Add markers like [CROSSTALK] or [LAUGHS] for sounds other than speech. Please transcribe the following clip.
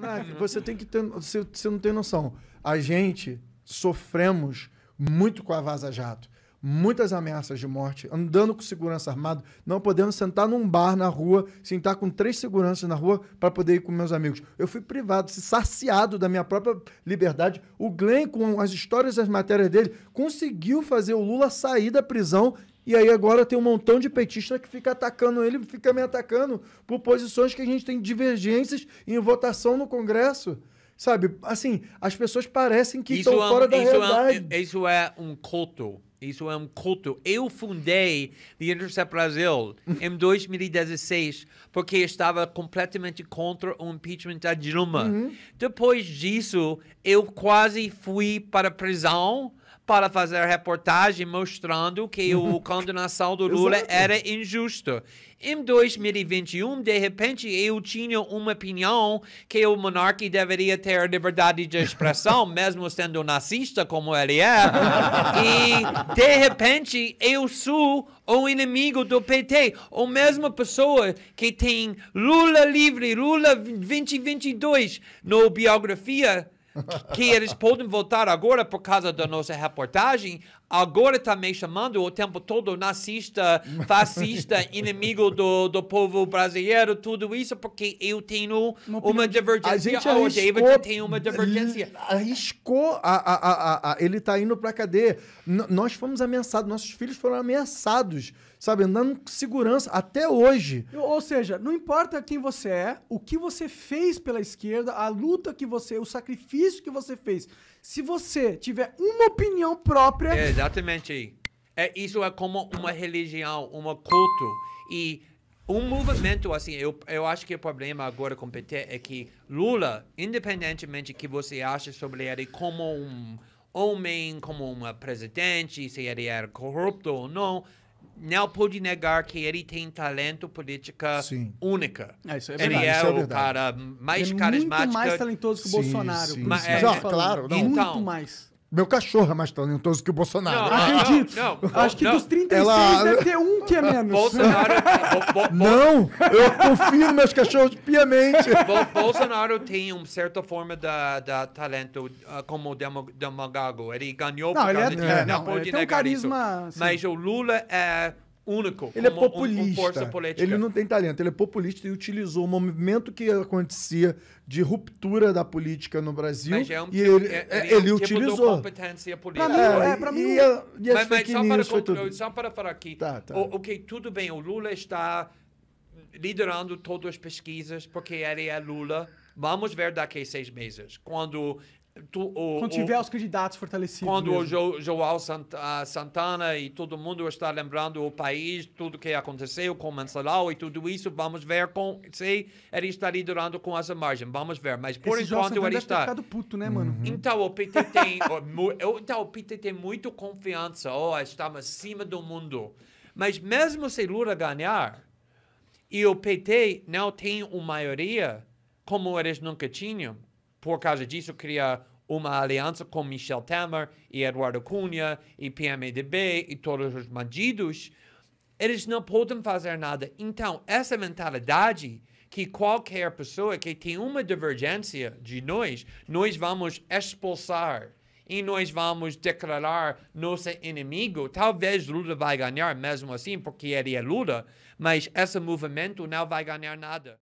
Uhum. você tem que ter. Você, você não tem noção. A gente sofremos muito com a Vaza Jato muitas ameaças de morte, andando com segurança armado, não podendo sentar num bar na rua, sentar com três seguranças na rua para poder ir com meus amigos. Eu fui privado, saciado da minha própria liberdade. O Glenn, com as histórias e as matérias dele, conseguiu fazer o Lula sair da prisão e aí agora tem um montão de petista que fica atacando ele, fica me atacando por posições que a gente tem divergências em votação no Congresso. Sabe, assim, as pessoas parecem que isso estão é, fora da isso é realidade. É, isso é um culto isso é um culto. Eu fundei The Intercept Brasil em 2016 [LAUGHS] porque estava completamente contra o impeachment da Dilma. Uhum. Depois disso, eu quase fui para a prisão para fazer reportagem mostrando que a [LAUGHS] condenação do Lula era injusta. Em 2021, de repente, eu tinha uma opinião que o monarca deveria ter liberdade de expressão, [LAUGHS] mesmo sendo nazista como ele é. e, de repente, eu sou o inimigo do PT. A mesma pessoa que tem Lula livre, Lula 2022, no biografia que eles podem votar agora por causa da nossa reportagem, agora também chamando o tempo todo nazista, [LAUGHS] fascista, inimigo do, do povo brasileiro, tudo isso porque eu tenho uma, uma divergência. A o David tem uma divergência. Arriscou. A, a, a, ele tá indo pra cadeia. N nós fomos ameaçados, nossos filhos foram ameaçados. Sabe, andando com segurança até hoje. Ou seja, não importa quem você é, o que você fez pela esquerda, a luta que você, o sacrifício que você fez. Se você tiver uma opinião própria, é Exatamente. É, isso é como uma religião, um culto. E um movimento assim, eu, eu acho que o problema agora com o PT é que Lula, independentemente que você ache sobre ele como um homem, como um presidente, se ele era é corrupto ou não, não pode negar que ele tem talento política sim. única. É, isso é verdade, ele é, isso é o verdade. cara mais ele é carismático. Muito mais talentoso que o sim, Bolsonaro. Sim, mas, é, ó, claro, não. Então, muito mais. Meu cachorro é mais talentoso que o Bolsonaro. Não, acredito. Não, não, Acho que dos 36 Ela... deve ter um que é menos. Bolsonaro. [LAUGHS] Bo, bo, não, eu confio nos meus cachorros piamente. Bo, Bolsonaro tem uma certa forma de, de talento uh, como demagogo. Ele ganhou. Não, ele é, de, é, não, pode ele tem um carisma. Assim. Mas o Lula é único. Ele é populista. Um, um ele não tem talento, ele é populista e utilizou o movimento que acontecia de ruptura da política no Brasil mas é um e ele, é, ele, é, ele é um tipo utilizou. competência mim, é, pra mim, é, e, eu, e mas, mas só, para só para falar aqui, tá, tá. O, ok, tudo bem, o Lula está liderando todas as pesquisas porque ele é Lula. Vamos ver daqui a seis meses, quando Tu, o, quando tiver o, os candidatos fortalecidos. Quando mesmo. o jo, João ah, Santana e todo mundo está lembrando o país, tudo que aconteceu com Mansalau e tudo isso, vamos ver com, se ele está liderando com essa margem. Vamos ver. Mas por Esse enquanto ele está. Ficado puto, né, mano? Uhum. Então o PT tem. então o PT tem muito confiança. Oh, estamos acima do mundo. Mas mesmo se Lula ganhar e o PT não tem uma maioria como eles nunca tinham, por causa disso, cria uma aliança com Michel Temer e Eduardo Cunha e PMDB e todos os bandidos. Eles não podem fazer nada. Então, essa mentalidade que qualquer pessoa que tem uma divergência de nós, nós vamos expulsar e nós vamos declarar nosso inimigo. Talvez Lula vai ganhar mesmo assim, porque ele é Lula, mas esse movimento não vai ganhar nada.